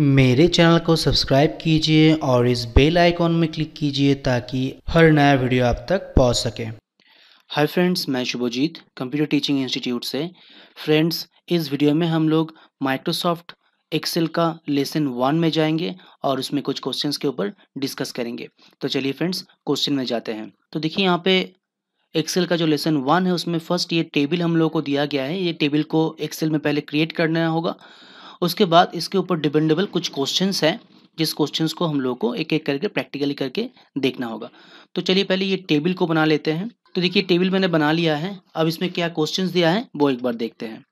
मेरे चैनल को सब्सक्राइब कीजिए और इस बेल आइकॉन में क्लिक कीजिए ताकि हर नया वीडियो आप तक पहुंच सके हाय फ्रेंड्स मैं शुभजीत कंप्यूटर टीचिंग इंस्टीट्यूट से फ्रेंड्स इस वीडियो में हम लोग माइक्रोसॉफ्ट एक्सेल का लेसन वन में जाएंगे और उसमें कुछ क्वेश्चंस के ऊपर डिस्कस करेंगे तो चलिए फ्रेंड्स क्वेश्चन में जाते हैं तो देखिए यहाँ पे एक्सेल का जो लेसन वन है उसमें फर्स्ट ये टेबल हम लोगों को दिया गया है ये टेबल को एक्सेल में पहले क्रिएट करना होगा उसके बाद इसके ऊपर डिपेंडेबल कुछ क्वेश्चन हैं जिस क्वेश्चन को हम लोग को एक एक करके प्रैक्टिकली करके देखना होगा तो चलिए पहले ये टेबल को बना लेते हैं तो देखिए टेबल मैंने बना लिया है अब इसमें क्या क्वेश्चन दिया है वो एक बार देखते हैं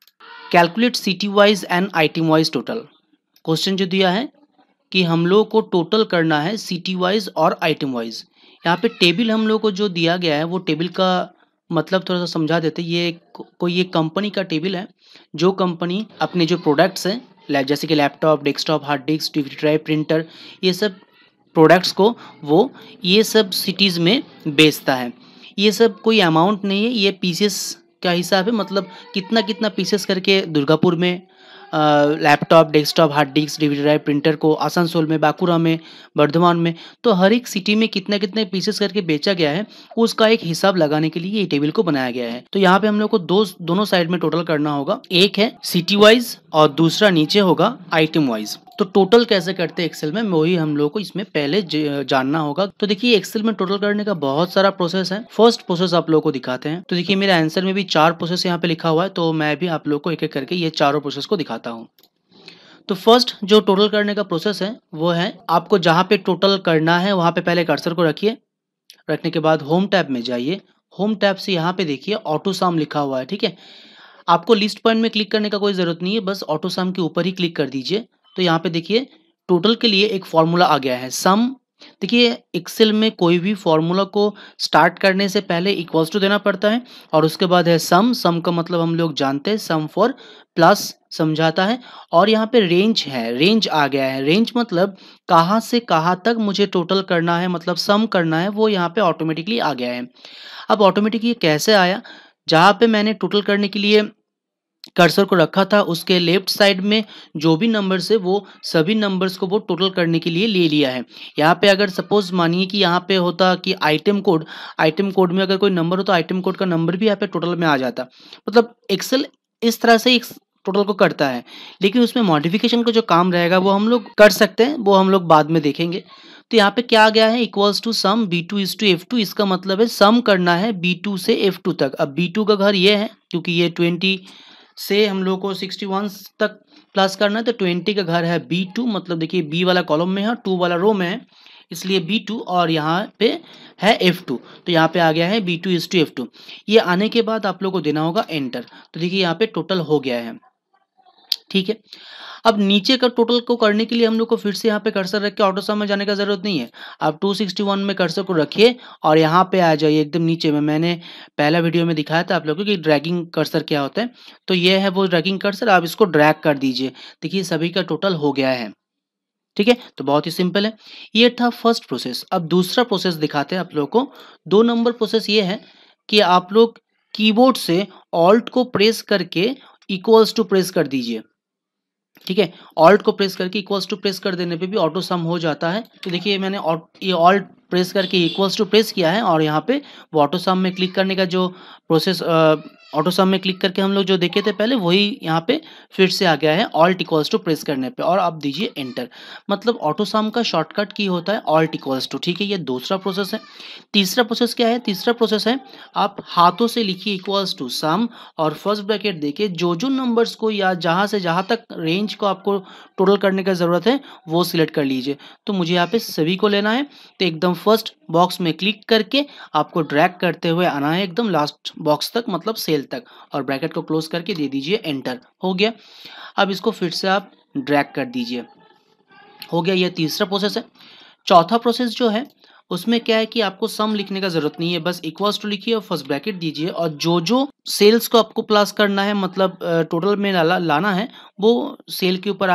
calculate city wise and item wise total question जो दिया है कि हम लोग को टोटल करना है सिटी वाइज और आइटम वाइज यहाँ पे टेबल हम लोग को जो दिया गया है वो टेबल का मतलब थोड़ा सा समझा देते ये कोई ये कंपनी का टेबल है जो कंपनी अपने जो प्रोडक्ट्स हैं जैसे कि laptop desktop hard disk V drive printer ये सब प्रोडक्ट्स को वो ये सब सिटीज़ में बेचता है ये सब कोई अमाउंट नहीं है ये पीसेस का हिसाब है मतलब कितना कितना पीसेस करके दुर्गापुर में laptop desktop hard disk D drive printer को आसनसोल में बाकुरा में वर्धमान में तो हर एक सिटी में कितने कितने पीसेस करके बेचा गया है उसका एक हिसाब लगाने के लिए ये टेबल को बनाया गया है तो यहाँ पे हम लोग को दो दोनों साइड में टोटल करना होगा एक है सिटी वाइज और दूसरा नीचे होगा आइटम वाइज तो टोटल कैसे करते हैं एक्सेल में वही हम लोग को इसमें पहले जानना होगा तो देखिए एक्सेल में टोटल करने का बहुत सारा प्रोसेस है फर्स्ट प्रोसेस आप लोगों को दिखाते हैं तो देखिए मेरे आंसर में भी चार प्रोसेस यहाँ पे लिखा हुआ है तो मैं भी आप लोग को एक एक करके ये चारों प्रोसेस को दिखाता हूँ तो फर्स्ट जो टोटल करने का प्रोसेस है वो है आपको जहाँ पे टोटल करना है वहाँ पे पहले कर्सर को रखिए रखने के बाद होम टैब में जाइए होम टैब से यहाँ पे देखिए ऑटो साम लिखा हुआ है ठीक है आपको लिस्ट पॉइंट में क्लिक करने का कोई ज़रूरत नहीं है बस ऑटो साम के ऊपर ही क्लिक कर दीजिए तो यहाँ पे देखिए टोटल के लिए एक फॉर्मूला आ गया है सम देखिए एक्सेल में कोई भी फॉर्मूला को स्टार्ट करने से पहले इक्वल्स टू देना पड़ता है और उसके बाद है सम सम का मतलब हम लोग जानते हैं सम फॉर प्लस समझाता है और यहाँ पे रेंज है रेंज आ गया है रेंज मतलब कहाँ से कहाँ तक मुझे टोटल करना है मतलब सम करना है वो यहाँ पे ऑटोमेटिकली आ गया है अब ऑटोमेटिकली कैसे आया जहाँ पे मैंने टोटल करने के लिए कर्सर को रखा था उसके लेफ्ट साइड में जो भी नंबर्स है वो सभी नंबर्स को वो टोटल करने के लिए ले लिया है यहाँ पे अगर सपोज मानिए कि यहाँ पे होता कि आइटम कोड आइटम कोड में अगर कोई नंबर हो तो आइटम कोड का नंबर भी यहाँ पे टोटल में आ जाता मतलब एक्सेल इस तरह से एक टोटल को करता है लेकिन उसमें मॉडिफिकेशन का जो काम रहेगा वो हम लोग कर सकते हैं वो हम लोग बाद में देखेंगे तो यहाँ पे क्या आ गया है equals to sum B two is to F two इसका मतलब है सम करना है बी टू से एफ टू तक अब बी टू का घर ये है क्योंकि ये ट्वेंटी से हम लोग को सिक्सटी वन तक प्लस करना है तो ट्वेंटी का घर है बी टू मतलब देखिए बी वाला कॉलम में है टू वाला रो में है इसलिए बी टू और यहाँ पे है एफ टू तो यहाँ पे आ गया है B two is to F two ये आने के बाद आप लोग को देना होगा एंटर तो देखिए यहाँ पे टोटल हो गया है ठीक है अब नीचे का टोटल को करने के लिए हम लोग को फिर से यहाँ पे कर्सर रख के ऑटो सम में जाने का जरूरत नहीं है आप 261 में कर्सर को रखिए और यहाँ पे आ जाइए एकदम नीचे में मैंने पहला वीडियो में दिखाया था आप लोगों को कि ड्रैगिंग कर्सर क्या होता है तो ये है वो ड्रैगिंग कर्सर आप इसको ड्रैग कर दीजिए देखिए सभी का टोटल हो गया है ठीक है तो बहुत ही सिंपल है ये था फर्स्ट प्रोसेस अब दूसरा प्रोसेस दिखाते हैं आप लोग को दो नंबर प्रोसेस ये है कि आप लोग कीबोर्ड से ऑल्ट को प्रेस करके इक्वल्स टू प्रेस कर दीजिए ठीक है ऑल्ट को प्रेस करके इक्वल्स टू प्रेस कर देने पे भी ऑटो सम हो जाता है तो देखिए मैंने ये ऑल्ट प्रेस करके इक्वल्स टू प्रेस किया है और यहाँ पे वो ऑटो सम में क्लिक करने का जो प्रोसेस ऑटो सम में क्लिक करके हम लोग जो देखे थे पहले वही यहाँ पे फिर से आ गया है ऑल्ट इक्वल्स टू प्रेस करने पे और आप दीजिए एंटर मतलब ऑटो सम का शॉर्टकट की होता है ऑल्ट इक्वल्स टू ठीक है ये दूसरा प्रोसेस है तीसरा प्रोसेस क्या है तीसरा प्रोसेस है आप हाथों से लिखिए इक्वल्स टू सम और फर्स्ट ब्रैकेट देखिए जो जो नंबर्स को या जहाँ से जहाँ तक रेंज को आपको टोटल करने का ज़रूरत है वो सिलेक्ट कर लीजिए तो मुझे यहाँ पे सभी को लेना है तो एकदम फर्स्ट बॉक्स में क्लिक करके आपको ड्रैक करते हुए आना है एकदम लास्ट बॉक्स तक मतलब सेल एल तक और ब्रैकेट को क्लोज करके दे दीजिए एंटर हो गया अब इसको फिर से आप ड्रैग कर दीजिए हो गया यह तीसरा प्रोसेस है चौथा प्रोसेस जो है उसमें क्या है कि आपको सम लिखने का जरूरत नहीं है बस इक्वल्स टू लिखिए और फर्स्ट ब्रैकेट दीजिए और जो जो सेल्स को आपको प्लस करना है मतलब टोटल में ला, लाना है वो सेल के ऊपर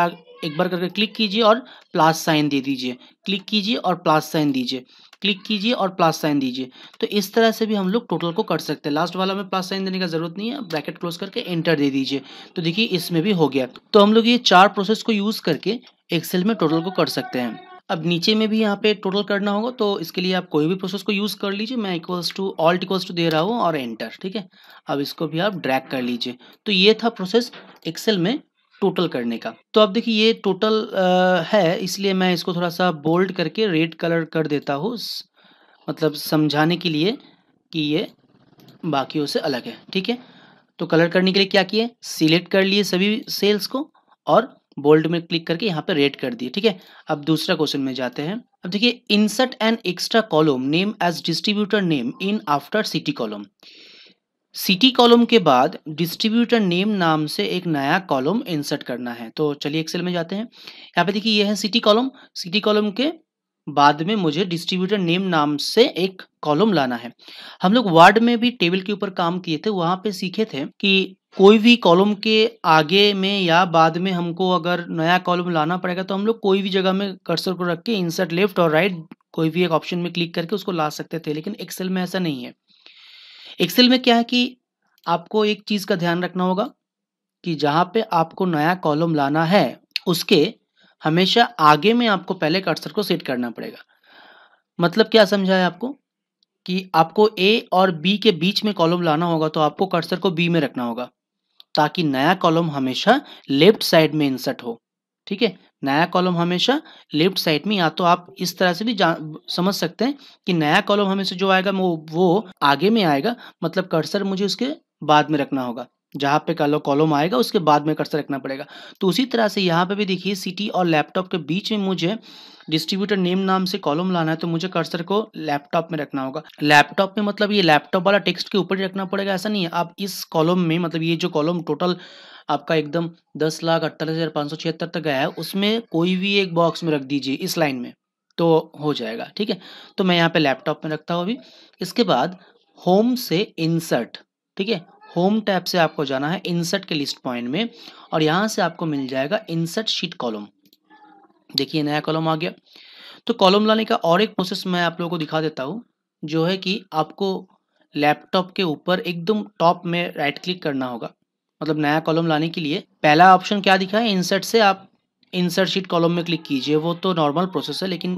एक बार करके क्लिक कीजिए और प्लस साइन दे दीजिए क्लिक कीजिए और प्लस साइन दीजिए क्लिक कीजिए और प्लस साइन दीजिए तो इस तरह से भी हम लोग टोटल को कर सकते हैं लास्ट वाला में प्लस साइन देने का जरूरत नहीं है ब्रैकेट क्लोज करके एंटर दे दीजिए तो देखिए इसमें भी हो गया तो हम लोग ये चार प्रोसेस को यूज़ करके एक्सेल में टोटल को कर सकते हैं अब नीचे में भी यहाँ पे टोटल करना होगा तो इसके लिए आप कोई भी प्रोसेस को यूज़ कर लीजिए मैं equals to Alt equals to दे रहा हूँ और एंटर ठीक है अब इसको भी आप ड्रैग कर लीजिए तो ये था प्रोसेस एक्सेल में टोटल करने का तो अब देखिए ये टोटल है इसलिए मैं इसको थोड़ा सा बोल्ड करके रेड कलर कर देता हूँ मतलब समझाने के लिए कि ये बाकियों से अलग है ठीक है तो कलर करने के लिए क्या किए सिलेक्ट कर लिए सभी सेल्स को और बोल्ड में क्लिक करके यहाँ पे रेड कर दिए ठीक है अब दूसरा क्वेश्चन में जाते हैं अब देखिए insert an extra column name as distributor name in after city column city column के बाद डिस्ट्रीब्यूटर नेम नाम से एक नया कॉलम इंसर्ट करना है तो चलिए एक्सेल में जाते हैं यहाँ पे देखिए ये है सिटी कॉलम सिटी कॉलम के बाद में मुझे डिस्ट्रीब्यूटर नेम नाम से एक कॉलम लाना है हम लोग वार्ड में भी टेबल के ऊपर काम किए थे वहां पे सीखे थे कि कोई भी कॉलम के आगे में या बाद में हमको अगर नया कॉलम लाना पड़ेगा तो हम लोग कोई भी जगह में कर्सर को रख के इंसर्ट लेफ्ट और राइट कोई भी एक ऑप्शन में क्लिक करके उसको ला सकते थे लेकिन एक्सेल में ऐसा नहीं है एक्सेल में क्या है कि आपको एक चीज़ का ध्यान रखना होगा कि जहां पे आपको नया कॉलम लाना है उसके हमेशा आगे में आपको पहले कर्सर को सेट करना पड़ेगा मतलब क्या समझा है आपको कि आपको ए और बी के बीच में कॉलम लाना होगा तो आपको कर्सर को बी में रखना होगा ताकि नया कॉलम हमेशा लेफ्ट साइड में इंसर्ट हो ठीक है नया कॉलम हमेशा लेफ्ट साइड में या तो आप इस तरह से भी समझ सकते हैं कि नया कॉलम हमेशा जो आएगा वो वो आगे में आएगा मतलब कर्सर मुझे उसके बाद में रखना होगा जहाँ पे कालो कॉलम आएगा उसके बाद में कर्सर रखना पड़ेगा तो उसी तरह से यहाँ पे भी देखिए सिटी और लैपटॉप के बीच में मुझे डिस्ट्रीब्यूटर नेम नाम से कॉलम लाना है तो मुझे कर्सर को लैपटॉप में रखना होगा लैपटॉप में मतलब ये लैपटॉप वाला टेक्स्ट के ऊपर ही रखना पड़ेगा ऐसा नहीं है आप इस कॉलम में मतलब ये जो कॉलम टोटल आपका एकदम दस लाख अट्ठाईस हज़ार पाँच सौ छिहत्तर तक गया है उसमें कोई भी एक बॉक्स में रख दीजिए इस लाइन में तो हो जाएगा ठीक है तो मैं यहाँ पे लैपटॉप में रखता हूँ अभी इसके बाद होम से इंसर्ट ठीक है होम टैब से आपको जाना है इंसर्ट के लिस्ट पॉइंट में और यहाँ से आपको मिल जाएगा इंसर्ट शीट कॉलम देखिए नया कॉलम आ गया तो कॉलम लाने का और एक प्रोसेस मैं आप लोगों को दिखा देता हूँ जो है कि आपको लैपटॉप के ऊपर एकदम टॉप में राइट क्लिक करना होगा मतलब नया कॉलम लाने के लिए पहला ऑप्शन क्या दिखा है इंसर्ट से आप इंसर्ट शीट कॉलम में क्लिक कीजिए वो तो नॉर्मल प्रोसेस है लेकिन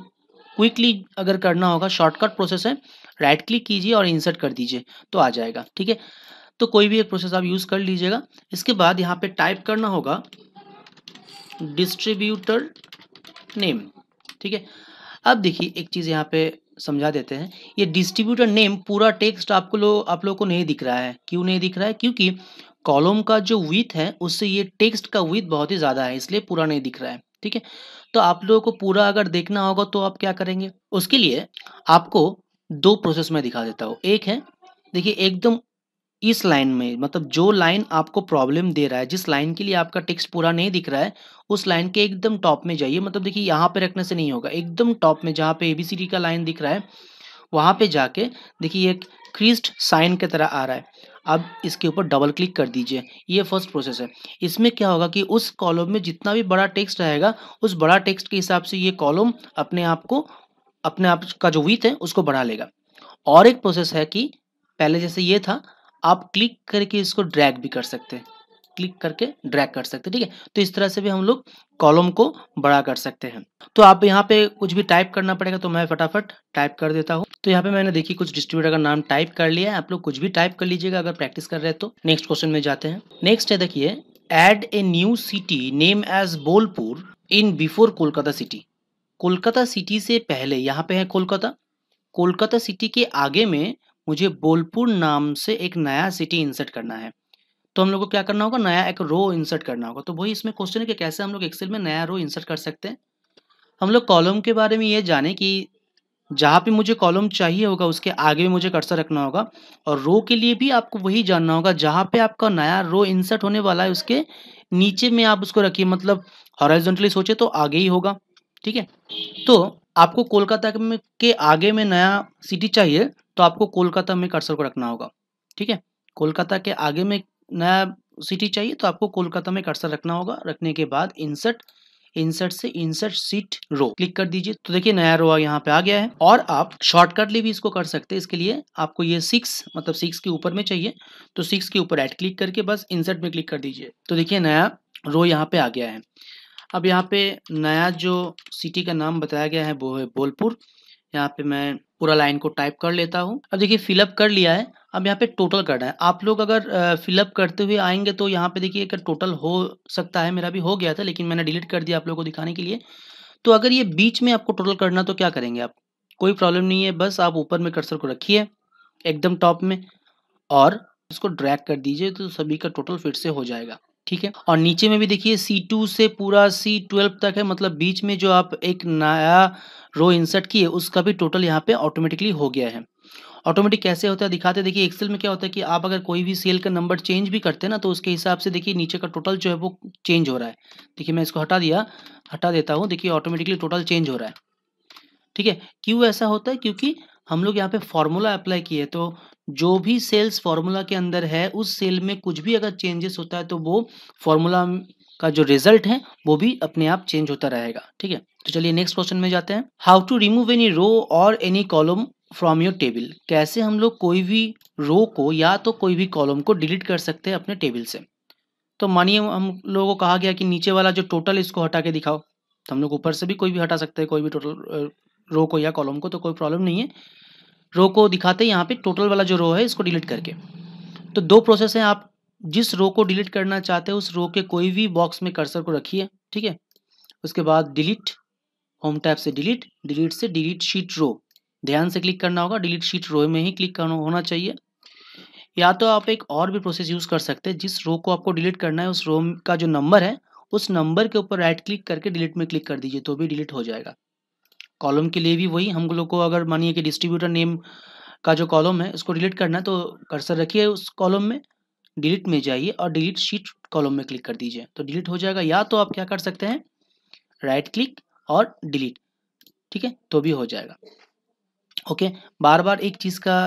क्विकली अगर करना होगा शॉर्टकट प्रोसेस है राइट क्लिक कीजिए और इंसर्ट कर दीजिए तो आ जाएगा ठीक है तो कोई भी एक प्रोसेस आप यूज़ कर लीजिएगा इसके बाद यहाँ पे टाइप करना होगा डिस्ट्रीब्यूटर नेम ठीक है अब देखिए एक चीज़ यहाँ पे समझा देते हैं ये डिस्ट्रीब्यूटर नेम पूरा टेक्स्ट आपको लो आप लोग को नहीं दिख रहा है क्यों नहीं दिख रहा है क्योंकि कॉलम का जो विथ है उससे ये टेक्स्ट का विथ बहुत ही ज़्यादा है इसलिए पूरा नहीं दिख रहा है ठीक है तो आप लोगों को पूरा अगर देखना होगा तो आप क्या करेंगे उसके लिए आपको दो प्रोसेस में दिखा देता हूँ एक है देखिए एकदम इस लाइन में मतलब जो लाइन आपको प्रॉब्लम दे रहा है जिस लाइन के लिए आपका टेक्स्ट पूरा नहीं दिख रहा है उस लाइन के एकदम टॉप में जाइए मतलब देखिए यहाँ पे रखने से नहीं होगा एकदम टॉप में जहाँ पे ए का लाइन दिख रहा है वहाँ पे जाके देखिए एक क्रिस्ट साइन की तरह आ रहा है अब इसके ऊपर डबल क्लिक कर दीजिए ये फर्स्ट प्रोसेस है इसमें क्या होगा कि उस कॉलम में जितना भी बड़ा टेक्स्ट रहेगा उस बड़ा टेक्स्ट के हिसाब से ये कॉलम अपने आप को अपने आप का जो वीथ है उसको बढ़ा लेगा और एक प्रोसेस है कि पहले जैसे ये था आप क्लिक करके इसको ड्रैग भी कर सकते हैं क्लिक करके ड्रैग कर सकते ठीक है तो इस तरह से भी हम लोग कॉलम को बड़ा कर सकते हैं तो आप यहाँ पे कुछ भी टाइप करना पड़ेगा तो मैं फटाफट टाइप कर देता हूँ तो यहाँ पे मैंने देखिए कुछ डिस्ट्रीब्यूटर का नाम टाइप कर लिया है आप लोग कुछ भी टाइप कर लीजिएगा अगर प्रैक्टिस कर रहे हैं तो नेक्स्ट क्वेश्चन में जाते हैं नेक्स्ट है देखिए add a new city name as Bolpur in before Kolkata city Kolkata city से पहले यहाँ पे है कोलकाता कोलकाता सिटी के आगे में मुझे बोलपुर नाम से एक नया सिटी इंसर्ट करना है तो हम लोग को क्या करना होगा नया एक रो इंसर्ट करना होगा तो वही इसमें क्वेश्चन है कि कैसे हम लोग एक्सेल में नया रो इंसर्ट कर सकते हैं हम लोग कॉलम के बारे में ये जाने कि जहाँ पे मुझे कॉलम चाहिए होगा उसके आगे भी मुझे कर्सर रखना होगा और रो के लिए भी आपको वही जानना होगा जहाँ पे आपका नया रो इंसर्ट होने वाला है उसके नीचे में आप उसको रखिए मतलब हॉराइजेंटली सोचे तो आगे ही होगा ठीक है तो आपको कोलकाता के आगे में नया सिटी चाहिए तो आपको कोलकाता में कर्सर को रखना होगा ठीक है कोलकाता के आगे में नया सिटी चाहिए तो आपको कोलकाता में कर्सर रखना होगा रखने के बाद इंसर्ट इंसर्ट से इंसर्ट सीट रो क्लिक कर दीजिए तो देखिए नया रो यहाँ पे आ गया है और आप शॉर्टकटली भी इसको कर सकते हैं इसके लिए आपको ये सिक्स मतलब सिक्स के ऊपर में चाहिए तो सिक्स के ऊपर एड क्लिक करके बस इंसर्ट में क्लिक कर दीजिए तो देखिए नया रो यहाँ पे आ गया है अब यहाँ पे नया जो सिटी का नाम बताया गया है वो है बोलपुर यहाँ पे मैं पूरा लाइन को टाइप कर लेता हूँ अब देखिए फिलअप कर लिया है अब यहाँ पे टोटल करना है आप लोग अगर फिलअप करते हुए आएंगे तो यहाँ पे देखिए अगर टोटल हो सकता है मेरा भी हो गया था लेकिन मैंने डिलीट कर दिया आप लोगों को दिखाने के लिए तो अगर ये बीच में आपको टोटल करना तो क्या करेंगे आप कोई प्रॉब्लम नहीं है बस आप ऊपर में कर्सर को रखिए एकदम टॉप में और इसको ड्रैग कर दीजिए तो सभी का टोटल फिर से हो जाएगा ठीक है और नीचे में भी देखिए C2 से पूरा C12 तक है मतलब बीच में जो आप एक नया रो इंसर्ट किए उसका भी टोटल यहाँ पे ऑटोमेटिकली हो गया है ऑटोमेटिक कैसे होता है दिखाते देखिए एक्सेल में क्या होता है कि आप अगर कोई भी सेल का नंबर चेंज भी करते हैं ना तो उसके हिसाब से देखिए नीचे का टोटल जो है वो चेंज हो रहा है देखिए मैं इसको हटा दिया हटा देता हूँ देखिए ऑटोमेटिकली टोटल चेंज हो रहा है ठीक है क्यों ऐसा होता है क्योंकि हम लोग यहाँ पे फॉर्मूला अप्लाई किए तो जो भी सेल्स फार्मूला के अंदर है उस सेल में कुछ भी अगर चेंजेस होता है तो वो फार्मूला का जो रिजल्ट है वो भी अपने आप चेंज होता रहेगा ठीक है तो चलिए नेक्स्ट क्वेश्चन में जाते हैं how to remove any row और any column from your table कैसे हम लोग कोई भी रो को या तो कोई भी कॉलम को डिलीट कर सकते हैं अपने टेबल से तो मानिए हम लोगों को कहा गया कि नीचे वाला जो टोटल इसको हटा के दिखाओ तो हम लोग ऊपर से भी कोई भी हटा सकते हैं कोई भी टोटल रो को या कॉलम को तो कोई प्रॉब्लम नहीं है रो को दिखाते हैं यहाँ पे टोटल वाला जो रो है इसको डिलीट करके तो दो प्रोसेस हैं आप जिस रो को डिलीट करना चाहते हैं उस रो के कोई भी बॉक्स में कर्सर को रखिए ठीक है उसके बाद डिलीट होम टैप से डिलीट डिलीट से डिलीट शीट रो ध्यान से क्लिक करना होगा डिलीट शीट रो में ही क्लिक करना होना चाहिए या तो आप एक और भी प्रोसेस यूज़ कर सकते हैं जिस रो को आपको डिलीट करना है उस रो का जो नंबर है उस नंबर के ऊपर राइट क्लिक करके डिलीट में क्लिक कर दीजिए तो भी डिलीट हो जाएगा कॉलम के लिए भी वही हम लोग को अगर मानिए कि डिस्ट्रीब्यूटर नेम का जो कॉलम है उसको डिलीट करना है तो कर्सर रखिए उस कॉलम में डिलीट में जाइए और डिलीट शीट कॉलम में क्लिक कर दीजिए तो डिलीट हो जाएगा या तो आप क्या कर सकते हैं राइट क्लिक और डिलीट ठीक है तो भी हो जाएगा ओके बार बार एक चीज़ का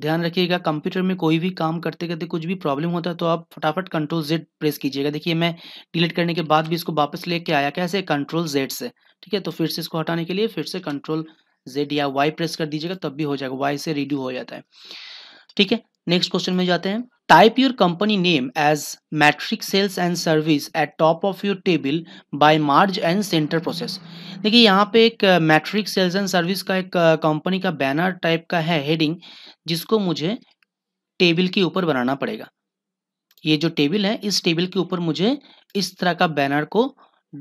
ध्यान रखिएगा कंप्यूटर में कोई भी काम करते करते कुछ भी प्रॉब्लम होता है तो आप फटाफट कंट्रोल जेड प्रेस कीजिएगा देखिए मैं डिलीट करने के बाद भी इसको वापस लेके आया कैसे कंट्रोल जेड से ठीक है तो फिर से इसको हटाने के लिए फिर से कंट्रोल जेड या वाई प्रेस कर दीजिएगा तब भी हो जाएगा वाई से रिड्यू हो जाता है ठीक है नेक्स्ट क्वेश्चन में जाते हैं type your company name as Matrix sales and service at top of your table by merge and center process देखिए यहाँ पे एक मैट्रिक सेल्स एंड सर्विस का एक कंपनी uh, का बैनर टाइप का है हेडिंग जिसको मुझे टेबल के ऊपर बनाना पड़ेगा ये जो टेबल है इस टेबल के ऊपर मुझे इस तरह का बैनर को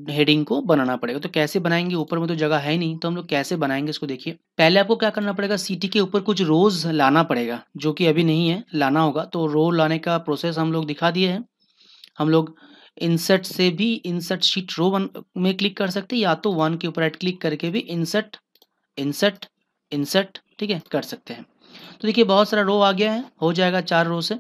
हेडिंग हम्म। को बनाना पड़ेगा तो कैसे बनाएंगे ऊपर में तो जगह है नहीं तो हम लोग कैसे बनाएंगे इसको देखिए पहले आपको क्या करना पड़ेगा सिटी के ऊपर कुछ रोज लाना पड़ेगा जो कि अभी नहीं है लाना होगा तो रो लाने का प्रोसेस हम लोग दिखा दिए हैं हम लोग इंसर्ट से भी इंसर्ट शीट रो वन में क्लिक कर सकते हैं या तो वन के ऊपर एड क्लिक करके भी इंसर्ट इंसर्ट इंसर्ट ठीक है कर सकते हैं तो देखिए बहुत सारा रो आ गया है हो जाएगा चार रो से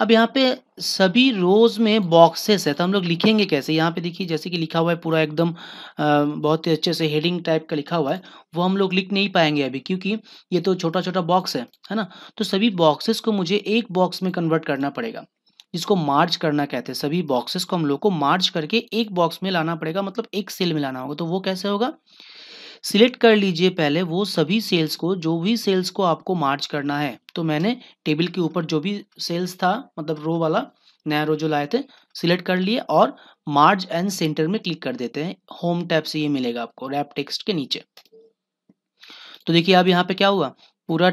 अब यहाँ पे सभी रोज में बॉक्सेस है तो हम लोग लिखेंगे कैसे यहाँ पे देखिए जैसे कि लिखा हुआ है पूरा एकदम बहुत ही अच्छे से हेडिंग टाइप का लिखा हुआ है वो हम लोग लिख नहीं पाएंगे अभी क्योंकि ये तो छोटा छोटा बॉक्स है है ना तो सभी बॉक्सेस को मुझे एक बॉक्स में कन्वर्ट करना पड़ेगा जिसको मार्च करना कहते हैं सभी बॉक्सेस को हम लोग को मार्च करके एक बॉक्स में लाना पड़ेगा मतलब एक सेल में लाना होगा तो वो कैसे होगा सिलेक्ट कर लीजिए पहले वो सभी सेल्स को जो भी सेल्स को आपको मार्च करना है तो मैंने टेबल के ऊपर जो भी सेल्स था मतलब रो वाला नया रो जो लाए थे सिलेक्ट कर लिए और मार्च एंड सेंटर में क्लिक कर देते हैं होम टैप से ये मिलेगा आपको रैप टेक्स्ट के नीचे तो देखिए अब यहाँ पे क्या हुआ पूरा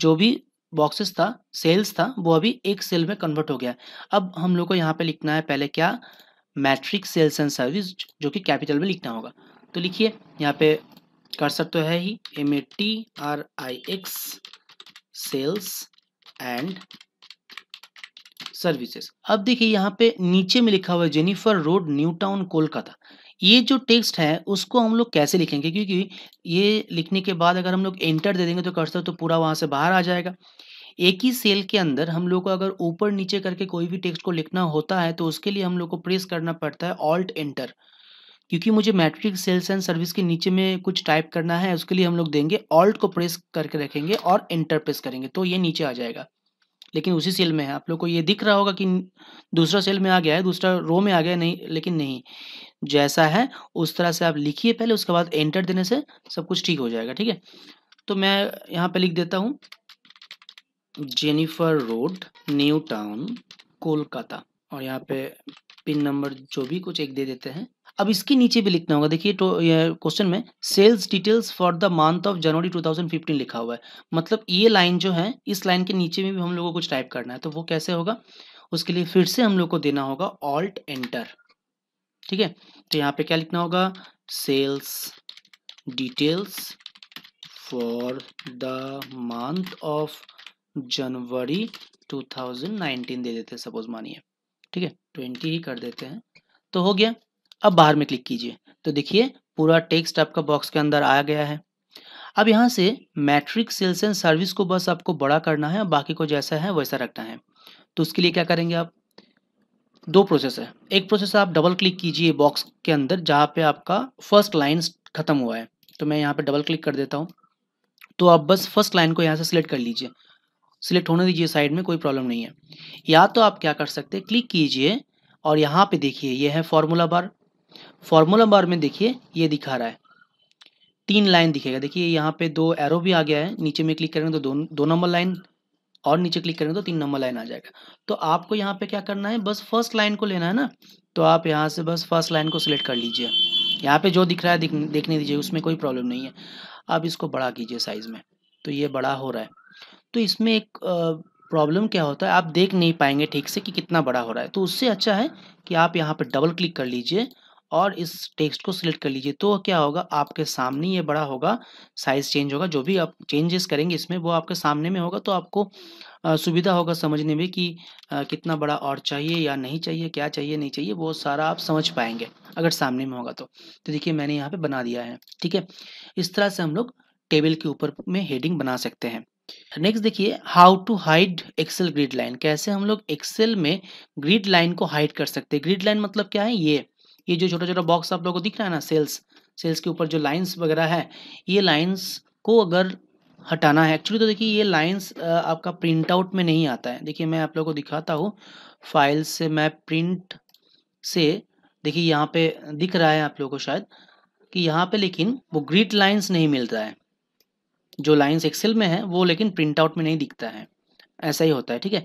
जो भी बॉक्सेस था सेल्स था वो अभी एक सेल में कन्वर्ट हो गया अब हम लोग को यहाँ पे लिखना है पहले क्या मैट्रिक सेल्स एंड सर्विस जो कि कैपिटल में लिखना होगा तो लिखिए यहाँ पे कर्सर तो है ही M A T R I X sales and services अब देखिए यहाँ पे नीचे में लिखा हुआ है Jennifer road new town Kolkata ये जो टेक्स्ट है उसको हम लोग कैसे लिखेंगे क्योंकि ये लिखने के बाद अगर हम लोग एंटर दे देंगे तो कर्सर तो पूरा वहां से बाहर आ जाएगा एक ही सेल के अंदर हम लोग को अगर ऊपर नीचे करके कोई भी टेक्स्ट को लिखना होता है तो उसके लिए हम लोग को प्रेस करना पड़ता है ऑल्ट एंटर क्योंकि मुझे मैट्रिक सेल्स एंड सर्विस के नीचे में कुछ टाइप करना है उसके लिए हम लोग देंगे ऑल्ट को प्रेस करके रखेंगे और एंटर प्रेस करेंगे तो ये नीचे आ जाएगा लेकिन उसी सेल में है आप लोग को ये दिख रहा होगा कि दूसरा सेल में आ गया है दूसरा रो में आ गया नहीं लेकिन नहीं जैसा है उस तरह से आप लिखिए पहले उसके बाद एंटर देने से सब कुछ ठीक हो जाएगा ठीक है तो मैं यहाँ पे लिख देता हूँ Jennifer road new town Kolkata और यहाँ पे पिन नंबर जो भी कुछ एक दे देते हैं अब इसके नीचे भी लिखना होगा देखिए तो क्वेश्चन में sales details for the month of January 2015 लिखा हुआ है मतलब ये लाइन जो है इस लाइन के नीचे में भी हम लोग को कुछ टाइप करना है तो वो कैसे होगा उसके लिए फिर से हम लोग को देना होगा ऑल्ट एंटर ठीक है तो यहाँ पे क्या लिखना होगा sales details for the month of January 2019 दे देते हैं सपोज मानिए ठीक है ट्वेंटी ही कर देते हैं तो हो गया अब बाहर में क्लिक कीजिए तो देखिए पूरा टेक्स्ट आपका बॉक्स के अंदर आ गया है अब यहाँ से मैट्रिक सेल्स एंड सर्विस को बस आपको बड़ा करना है और बाकी को जैसा है वैसा रखना है तो उसके लिए क्या करेंगे आप दो प्रोसेस है एक प्रोसेस आप डबल क्लिक कीजिए बॉक्स के अंदर जहाँ पे आपका फर्स्ट लाइन खत्म हुआ है तो मैं यहाँ पे डबल क्लिक कर देता हूँ तो आप बस फर्स्ट लाइन को यहाँ से सिलेक्ट कर लीजिए सिलेक्ट होने दीजिए साइड में कोई प्रॉब्लम नहीं है या तो आप क्या कर सकते हैं क्लिक कीजिए और यहाँ पे देखिए ये है फॉर्मूला बार फॉर्मूला बार में देखिए ये दिखा रहा है तीन लाइन दिखेगा देखिए यहाँ पे दो एरो भी आ गया है नीचे में क्लिक करेंगे तो दो दो नंबर लाइन और नीचे क्लिक करेंगे तो तीन नंबर लाइन आ जाएगा तो आपको यहाँ पे क्या करना है बस फर्स्ट लाइन को लेना है ना तो आप यहाँ से बस फर्स्ट लाइन को सिलेक्ट कर लीजिए यहाँ पे जो दिख रहा है देखने दीजिए उसमें कोई प्रॉब्लम नहीं है आप इसको बड़ा कीजिए साइज़ में तो ये बड़ा हो रहा है तो इसमें एक प्रॉब्लम क्या होता है आप देख नहीं पाएंगे ठीक से कि कितना बड़ा हो रहा है तो उससे अच्छा है कि आप यहाँ पर डबल क्लिक कर लीजिए और इस टेक्स्ट को सिलेक्ट कर लीजिए तो क्या होगा आपके सामने ये बड़ा होगा साइज़ चेंज होगा जो भी आप चेंजेस करेंगे इसमें वो आपके सामने में होगा तो आपको सुविधा होगा समझने में कि कितना बड़ा और चाहिए या नहीं चाहिए क्या चाहिए नहीं चाहिए वो सारा आप समझ पाएंगे अगर सामने में होगा तो तो देखिए मैंने यहाँ पे बना दिया है ठीक है इस तरह से हम लोग टेबल के ऊपर में हेडिंग बना सकते हैं नेक्स्ट देखिए how to hide Excel grid line कैसे हम लोग एक्सेल में ग्रिड लाइन को हाइड कर सकते हैं ग्रिड लाइन मतलब क्या है ये ये जो छोटा छोटा बॉक्स आप लोगों को दिख रहा है ना सेल्स सेल्स के ऊपर जो लाइंस वगैरह है ये लाइंस को अगर हटाना है एक्चुअली तो देखिए ये लाइंस आपका प्रिंट आउट में नहीं आता है देखिए मैं आप लोगों को दिखाता हूँ फाइल से मैं प्रिंट से देखिए यहाँ पे दिख रहा है आप लोगों को शायद कि यहाँ पे लेकिन वो ग्रीट लाइंस नहीं मिल रहा है जो लाइंस एक्सेल में है वो लेकिन प्रिंट आउट में नहीं दिखता है ऐसा ही होता है ठीक है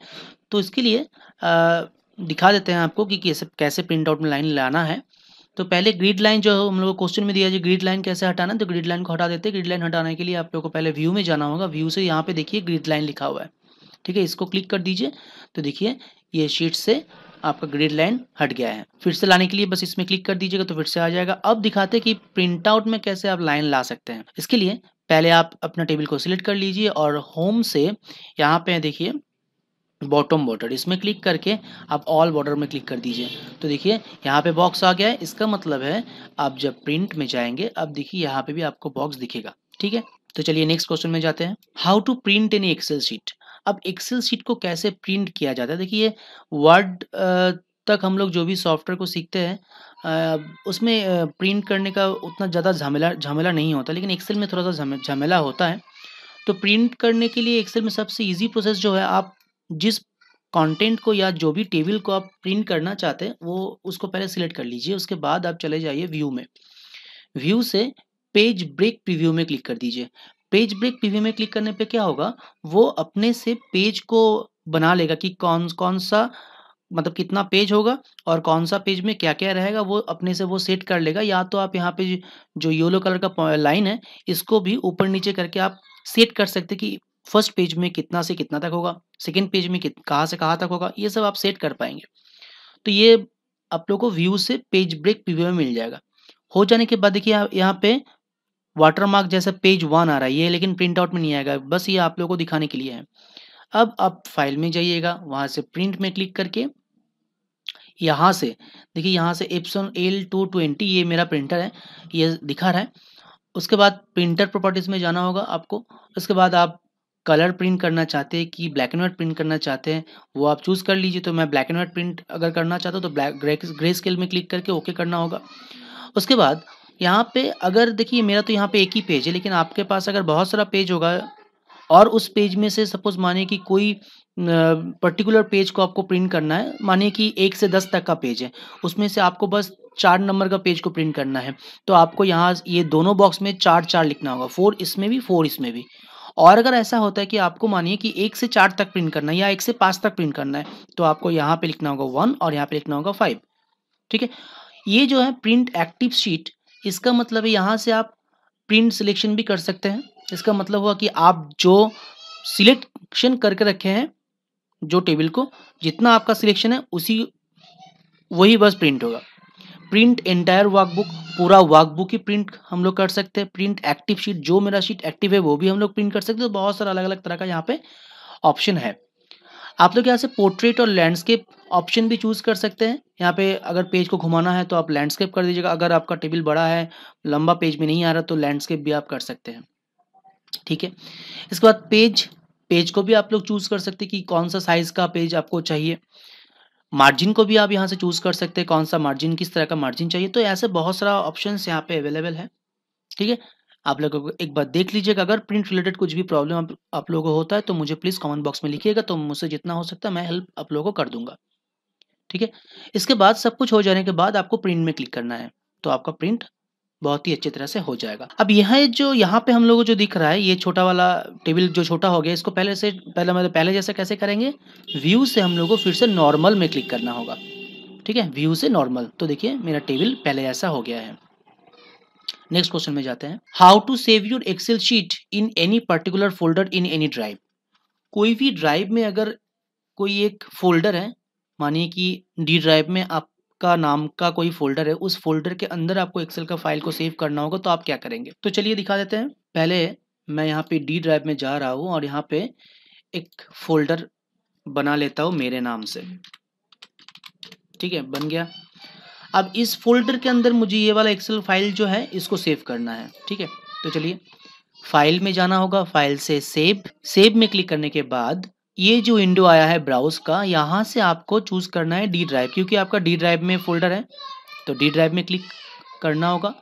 तो इसके लिए आ, दिखा देते हैं आपको कि कैसे कैसे प्रिंट आउट में लाइन लाना है तो पहले ग्रिड लाइन जो हम लोग क्वेश्चन में दिया जाए ग्रिड लाइन कैसे हटाना तो ग्रिड लाइन को हटा देते हैं ग्रिड लाइन हटाने के लिए आप लोग को पहले व्यू में जाना होगा व्यू से यहाँ पे देखिए ग्रिड लाइन लिखा हुआ है ठीक है इसको क्लिक कर दीजिए तो देखिए ये शीट से आपका ग्रिड लाइन हट गया है फिर से लाने के लिए बस इसमें क्लिक कर दीजिएगा तो फिर से आ जाएगा अब दिखाते कि प्रिंट आउट में कैसे आप लाइन ला सकते हैं इसके लिए पहले आप अपना टेबल को सिलेक्ट कर लीजिए और होम से यहाँ पे देखिए बॉटम बॉर्डर इसमें क्लिक करके आप ऑल बॉर्डर में क्लिक कर दीजिए तो देखिए यहाँ पे बॉक्स आ गया है इसका मतलब है आप जब प्रिंट में जाएंगे अब देखिए यहाँ पे भी आपको बॉक्स दिखेगा ठीक है तो चलिए नेक्स्ट क्वेश्चन में जाते हैं how to print any Excel sheet अब एक्सेल शीट को कैसे प्रिंट किया जाता है देखिए वर्ड तक हम लोग जो भी सॉफ्टवेयर को सीखते हैं उसमें प्रिंट करने का उतना ज़्यादा झमेला झमेला नहीं होता लेकिन एक्सेल में थोड़ा सा झमेला होता है तो प्रिंट करने के लिए एक्सेल में सबसे इजी प्रोसेस जो है आप जिस कंटेंट को या जो भी टेबल को आप प्रिंट करना चाहते हैं वो उसको पहले सिलेक्ट कर लीजिए उसके बाद आप चले जाइए व्यू में व्यू से पेज ब्रेक प्रीव्यू में क्लिक कर दीजिए पेज ब्रेक प्रीव्यू में क्लिक करने पे क्या होगा वो अपने से पेज को बना लेगा कि कौन कौन सा मतलब कितना पेज होगा और कौन सा पेज में क्या क्या रहेगा वो अपने से वो सेट कर लेगा या तो आप यहाँ पे जो येलो कलर का लाइन है इसको भी ऊपर नीचे करके आप सेट कर सकते कि फर्स्ट पेज में कितना से कितना तक होगा सेकेंड पेज में कहाँ से कहाँ तक होगा ये सब आप सेट कर पाएंगे तो ये आप लोग को व्यू से पेज ब्रेक प्रीव्यू में मिल जाएगा हो जाने के बाद देखिए आप यहाँ पे वाटर मार्क जैसा पेज वन आ रहा है ये लेकिन प्रिंट आउट में नहीं आएगा बस ये आप लोगों को दिखाने के लिए है अब आप फाइल में जाइएगा वहाँ से प्रिंट में क्लिक करके यहाँ से देखिए यहाँ से एप्सन एल टू ट्वेंटी ये मेरा प्रिंटर है ये दिखा रहा है उसके बाद प्रिंटर प्रॉपर्टीज़ में जाना होगा आपको उसके बाद आप कलर प्रिंट करना चाहते हैं कि ब्लैक एंड व्हाइट प्रिंट करना चाहते हैं वो आप चूज़ कर लीजिए तो मैं ब्लैक एंड वाइट प्रिंट अगर करना चाहता हूँ तो ब्लैक ग्रे ग्रे स्केल में क्लिक करके ओके करना होगा उसके बाद यहाँ पे अगर देखिए मेरा तो यहाँ पे एक ही पेज है लेकिन आपके पास अगर बहुत सारा पेज होगा और उस पेज में से सपोज माने कि कोई पर्टिकुलर पेज को आपको प्रिंट करना है मानिए कि एक से दस तक का पेज है उसमें से आपको बस चार नंबर का पेज को प्रिंट करना है तो आपको यहाँ ये दोनों बॉक्स में चार चार लिखना होगा फोर इसमें भी फोर इसमें भी और अगर ऐसा होता है कि आपको मानिए कि एक से चार तक प्रिंट करना है या एक से पाँच तक प्रिंट करना है तो आपको यहाँ पे लिखना होगा वन और यहाँ पे लिखना होगा फाइव ठीक है ये जो है प्रिंट एक्टिव शीट इसका मतलब है यहाँ से आप प्रिंट सिलेक्शन भी कर सकते हैं इसका मतलब हुआ कि आप जो सिलेक्शन करके रखे हैं जो टेबल को जितना आपका सिलेक्शन है उसी वही बस प्रिंट होगा प्रिंट एंटायर वर्कबुक पूरा वर्कबुक ही प्रिंट हम लोग कर सकते हैं प्रिंट एक्टिव शीट जो मेरा शीट एक्टिव है वो भी हम लोग प्रिंट कर सकते हैं तो बहुत सारा अलग अलग तरह का यहाँ पे ऑप्शन है आप लोग यहाँ से पोर्ट्रेट और लैंडस्केप ऑप्शन भी चूज़ कर सकते हैं यहाँ पे अगर पेज को घुमाना है तो आप लैंडस्केप कर दीजिएगा अगर आपका टेबल बड़ा है लंबा पेज में नहीं आ रहा तो लैंडस्केप भी आप कर सकते हैं ठीक है इसके बाद पेज पेज को भी आप लोग चूज़ कर सकते हैं कि कौन सा साइज़ का पेज आपको चाहिए मार्जिन को भी आप यहाँ से चूज कर सकते हैं कौन सा मार्जिन किस तरह का मार्जिन चाहिए तो ऐसे बहुत सारा ऑप्शन यहाँ पे अवेलेबल है ठीक है आप लोगों को एक बार देख लीजिएगा अगर प्रिंट रिलेटेड कुछ भी प्रॉब्लम आप, आप लोगों को होता है तो मुझे प्लीज़ कमेंट बॉक्स में लिखिएगा तो मुझसे जितना हो सकता है मैं हेल्प आप लोगों को कर दूंगा ठीक है इसके बाद सब कुछ हो जाने के बाद आपको प्रिंट में क्लिक करना है तो आपका प्रिंट बहुत ही अच्छी तरह से हो जाएगा अब यह जो यहाँ पे हम लोग को जो दिख रहा है ये छोटा वाला टेबल जो छोटा हो गया इसको पहले से पहले मतलब पहले जैसे कैसे करेंगे व्यू से हम लोग को फिर से नॉर्मल में क्लिक करना होगा ठीक है व्यू से नॉर्मल तो देखिए मेरा टेबल पहले जैसा हो गया है नेक्स्ट क्वेश्चन में जाते हैं how to save your Excel sheet in any particular folder in any drive कोई भी ड्राइव में अगर कोई एक फोल्डर है मानिए कि डी ड्राइव में आप आपका नाम का कोई फोल्डर है उस फोल्डर के अंदर आपको एक्सेल का फाइल को सेव करना होगा तो आप क्या करेंगे तो चलिए दिखा देते हैं पहले मैं यहाँ पे डी ड्राइव में जा रहा हूँ और यहाँ पे एक फोल्डर बना लेता हूँ मेरे नाम से ठीक है बन गया अब इस फोल्डर के अंदर मुझे ये वाला एक्सेल फाइल जो है इसको सेव करना है ठीक है तो चलिए फाइल में जाना होगा फाइल से सेव सेव में क्लिक करने के बाद ये जो विंडो आया है ब्राउज का यहाँ से आपको चूज़ करना है डी ड्राइव क्योंकि आपका डी ड्राइव में फोल्डर है तो डी ड्राइव में क्लिक करना होगा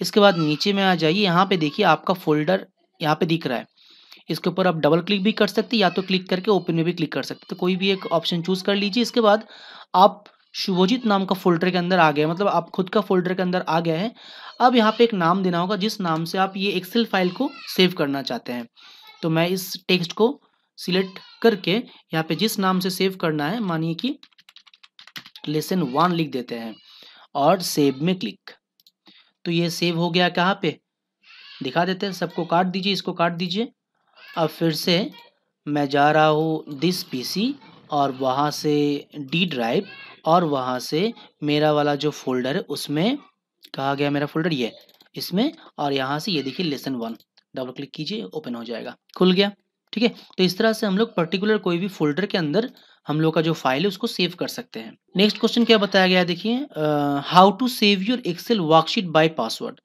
इसके बाद नीचे में आ जाइए यहाँ पे देखिए आपका फोल्डर यहाँ पे दिख रहा है इसके ऊपर आप डबल क्लिक भी कर सकते हैं या तो क्लिक करके ओपन में भी क्लिक कर सकते तो कोई भी एक ऑप्शन चूज़ कर लीजिए इसके बाद आप शुभोजित नाम का फोल्डर के अंदर आ गए मतलब आप खुद का फोल्डर के अंदर आ गए हैं अब यहाँ पे एक नाम देना होगा जिस नाम से आप ये एक्सेल फाइल को सेव करना चाहते हैं तो मैं इस टेक्स्ट को सिलेक्ट करके यहाँ पे जिस नाम से सेव करना है मानिए कि लेसन वन लिख देते हैं और सेव में क्लिक तो ये सेव हो गया कहाँ पे दिखा देते हैं सबको काट दीजिए इसको काट दीजिए अब फिर से मैं जा रहा हूँ दिस पीसी और वहाँ से डी ड्राइव और वहाँ से मेरा वाला जो फोल्डर है उसमें कहा गया मेरा फोल्डर ये इसमें और यहाँ से ये देखिए लेसन वन डबल क्लिक कीजिए ओपन हो जाएगा खुल गया ठीक है तो इस तरह से हम लोग पर्टिकुलर कोई भी फोल्डर के अंदर हम लोग का जो फाइल है उसको सेव कर सकते हैं नेक्स्ट क्वेश्चन क्या बताया गया देखिए how to save your Excel worksheet by password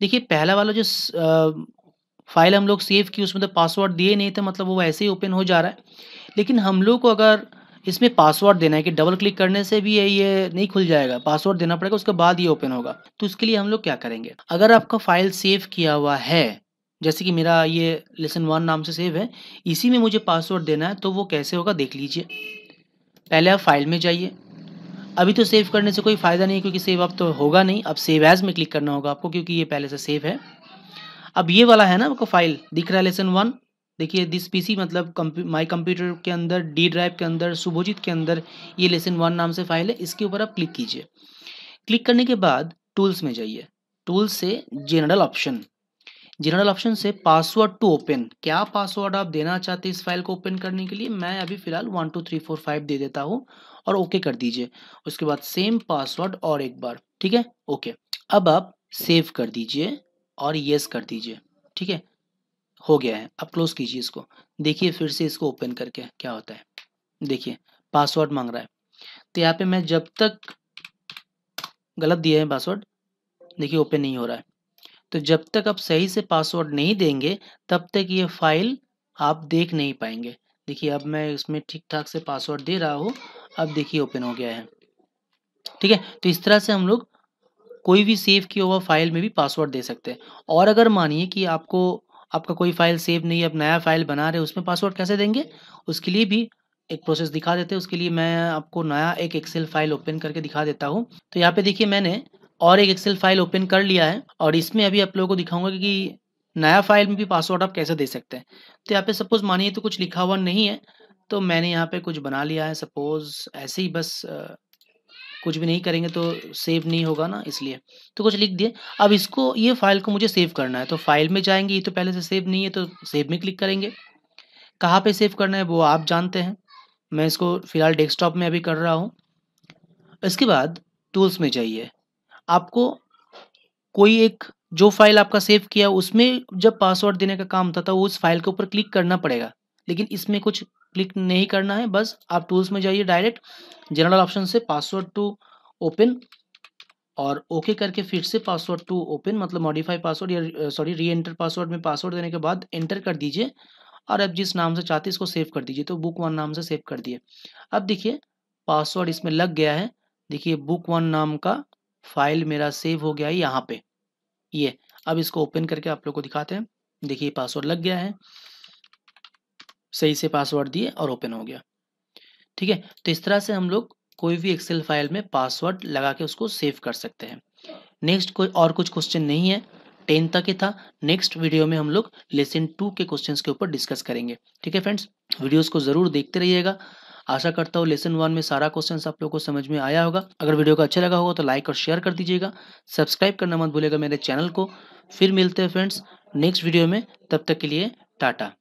देखिए पहला वाला जो uh, फाइल हम लोग सेव की उसमें तो पासवर्ड दिए नहीं थे मतलब वो ऐसे ही ओपन हो जा रहा है लेकिन हम लोग को अगर इसमें पासवर्ड देना है कि डबल क्लिक करने से भी ये नहीं खुल जाएगा पासवर्ड देना पड़ेगा उसके बाद ये ओपन होगा तो उसके लिए हम लोग क्या करेंगे अगर आपका फाइल सेव किया हुआ है जैसे कि मेरा ये लेसन वन नाम से सेव है इसी में मुझे पासवर्ड देना है तो वो कैसे होगा देख लीजिए पहले आप फाइल में जाइए अभी तो सेव करने से कोई फ़ायदा नहीं क्योंकि सेव अब तो होगा नहीं अब सेव एज़ में क्लिक करना होगा आपको क्योंकि ये पहले से सेव है अब ये वाला है ना आपको फाइल दिख रहा है लेसन वन देखिए दिस पीसी मतलब माई कंप्यूटर के अंदर डी ड्राइव के अंदर सुभोजित के अंदर ये लेसन वन नाम से फाइल है इसके ऊपर आप क्लिक कीजिए क्लिक करने के बाद टूल्स में जाइए टूल्स से जनरल ऑप्शन जनरल ऑप्शन से पासवर्ड टू ओपन क्या पासवर्ड आप देना चाहते हैं इस फाइल को ओपन करने के लिए मैं अभी फिलहाल one two three four five दे देता हूँ और ओके कर दीजिए उसके बाद सेम पासवर्ड और एक बार ठीक है ओके अब आप सेव कर दीजिए और येस कर दीजिए ठीक है हो गया है अब क्लोज कीजिए इसको देखिए फिर से इसको ओपन करके क्या होता है देखिए पासवर्ड मांग रहा है तो यहाँ पे मैं जब तक गलत दिया है पासवर्ड देखिए ओपन नहीं हो रहा है तो जब तक आप सही से पासवर्ड नहीं देंगे तब तक ये फाइल आप देख नहीं पाएंगे देखिए अब मैं इसमें ठीक ठाक से पासवर्ड दे रहा हूँ अब देखिए ओपन हो गया है ठीक है तो इस तरह से हम लोग कोई भी सेव किया हुआ फाइल में भी पासवर्ड दे सकते हैं और अगर मानिए कि आपको आपका कोई फाइल सेव नहीं है नया फाइल बना रहे उसमें पासवर्ड कैसे देंगे उसके लिए भी एक प्रोसेस दिखा देते हैं उसके लिए मैं आपको नया एक एक्सेल फाइल ओपन करके दिखा देता हूँ तो यहाँ पे देखिए मैंने और एक एक्सेल फाइल ओपन कर लिया है और इसमें अभी आप लोगों को दिखाऊंगा कि नया फाइल में भी पासवर्ड आप कैसे दे सकते हैं तो यहाँ पे सपोज मानिए तो कुछ लिखा हुआ नहीं है तो मैंने यहाँ पे कुछ बना लिया है सपोज ऐसे ही बस कुछ भी नहीं करेंगे तो सेव नहीं होगा ना इसलिए तो कुछ लिख दिए अब इसको ये फाइल को मुझे सेव करना है तो फाइल में जाएंगे ये तो पहले से सेव नहीं है तो सेव में क्लिक करेंगे कहाँ पे सेव करना है वो आप जानते हैं मैं इसको फिलहाल डेस्कटॉप में अभी कर रहा हूँ इसके बाद टूल्स में जाइए आपको कोई एक जो फाइल आपका सेव किया उसमें जब पासवर्ड देने का काम होता था उस फाइल के ऊपर क्लिक करना पड़ेगा लेकिन इसमें कुछ क्लिक नहीं करना है बस आप टूल्स में जाइए डायरेक्ट जनरल ऑप्शन से पासवर्ड टू ओपन और ओके okay करके फिर से पासवर्ड टू ओपन मतलब मॉडिफाई पासवर्ड या सॉरी री एंटर पासवर्ड में पासवर्ड देने के बाद एंटर कर दीजिए और अब जिस नाम से चाहते इसको सेव कर दीजिए तो बुक वन नाम से सेव कर दिए अब देखिए पासवर्ड इसमें लग गया है देखिए बुक वन नाम का फाइल मेरा सेव हो गया है यहाँ पे ये अब इसको ओपन करके आप लोग को दिखाते हैं देखिए पासवर्ड लग गया है सही से पासवर्ड दिए और ओपन हो गया ठीक है तो इस तरह से हम लोग कोई भी एक्सेल फाइल में पासवर्ड लगा के उसको सेव कर सकते हैं नेक्स्ट कोई और कुछ क्वेश्चन नहीं है टेन तक ही था नेक्स्ट वीडियो में हम लोग लेसन टू के क्वेश्चंस के ऊपर डिस्कस करेंगे ठीक है फ्रेंड्स वीडियोस को ज़रूर देखते रहिएगा आशा करता हूँ लेसन वन में सारा क्वेश्चन आप लोग को समझ में आया होगा अगर वीडियो को अच्छा लगा होगा तो लाइक और शेयर कर दीजिएगा सब्सक्राइब करना मत भूलेगा मेरे चैनल को फिर मिलते हैं फ्रेंड्स नेक्स्ट वीडियो में तब तक के लिए टाटा